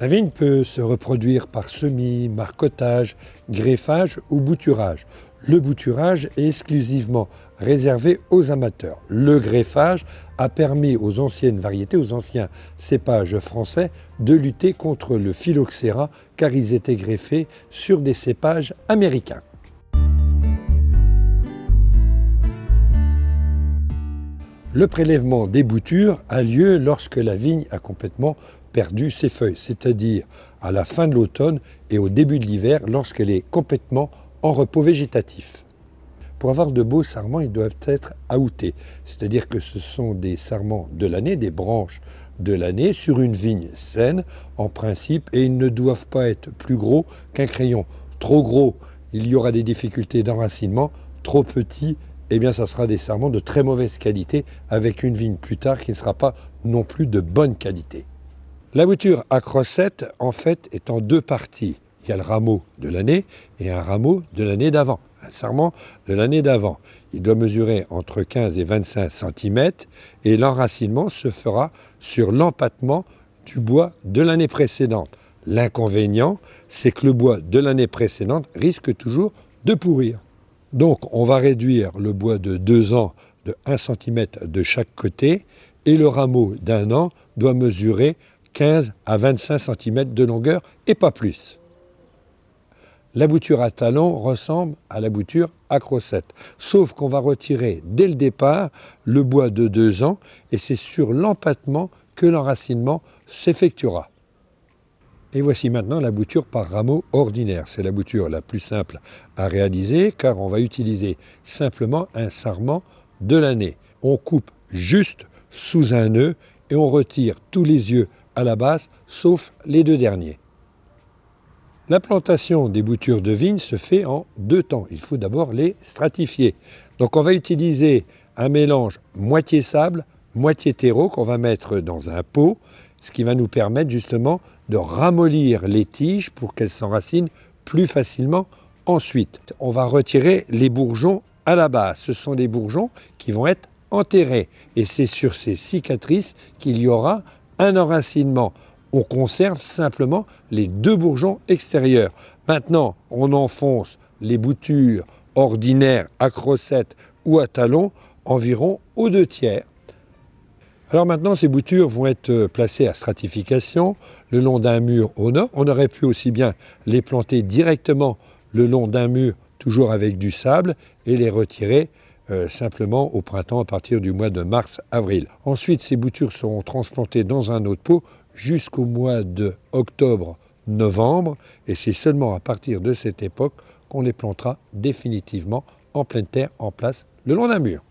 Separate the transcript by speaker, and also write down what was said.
Speaker 1: La vigne peut se reproduire par semis, marcottage, greffage ou bouturage. Le bouturage est exclusivement réservé aux amateurs. Le greffage a permis aux anciennes variétés, aux anciens cépages français, de lutter contre le phylloxéra car ils étaient greffés sur des cépages américains. Le prélèvement des boutures a lieu lorsque la vigne a complètement perdu ses feuilles, c'est-à-dire à la fin de l'automne et au début de l'hiver lorsqu'elle est complètement en repos végétatif. Pour avoir de beaux sarments, ils doivent être outés, c'est-à-dire que ce sont des sarments de l'année, des branches de l'année, sur une vigne saine en principe, et ils ne doivent pas être plus gros qu'un crayon. Trop gros, il y aura des difficultés d'enracinement, trop petit, eh bien, ça sera des sarments de très mauvaise qualité avec une vigne plus tard qui ne sera pas non plus de bonne qualité. La voiture à crossette, en fait, est en deux parties. Il y a le rameau de l'année et un rameau de l'année d'avant, un serment de l'année d'avant. Il doit mesurer entre 15 et 25 cm et l'enracinement se fera sur l'empattement du bois de l'année précédente. L'inconvénient, c'est que le bois de l'année précédente risque toujours de pourrir. Donc on va réduire le bois de 2 ans de 1 cm de chaque côté et le rameau d'un an doit mesurer 15 à 25 cm de longueur et pas plus. La bouture à talon ressemble à la bouture à crocette, sauf qu'on va retirer dès le départ le bois de 2 ans et c'est sur l'empattement que l'enracinement s'effectuera. Et voici maintenant la bouture par rameau ordinaire. C'est la bouture la plus simple à réaliser car on va utiliser simplement un sarment de l'année. On coupe juste sous un nœud et on retire tous les yeux à la base, sauf les deux derniers. L'implantation des boutures de vigne se fait en deux temps. Il faut d'abord les stratifier. Donc on va utiliser un mélange moitié sable, moitié terreau qu'on va mettre dans un pot, ce qui va nous permettre justement de ramollir les tiges pour qu'elles s'enracinent plus facilement. Ensuite, on va retirer les bourgeons à la base. Ce sont les bourgeons qui vont être enterré. Et c'est sur ces cicatrices qu'il y aura un enracinement. On conserve simplement les deux bourgeons extérieurs. Maintenant, on enfonce les boutures ordinaires à crosette ou à talon environ aux deux tiers. Alors maintenant, ces boutures vont être euh, placées à stratification le long d'un mur au nord. On aurait pu aussi bien les planter directement le long d'un mur, toujours avec du sable, et les retirer euh, simplement au printemps à partir du mois de mars-avril. Ensuite, ces boutures seront transplantées dans un autre pot jusqu'au mois de octobre-novembre et c'est seulement à partir de cette époque qu'on les plantera définitivement en pleine terre, en place, le long d'un mur.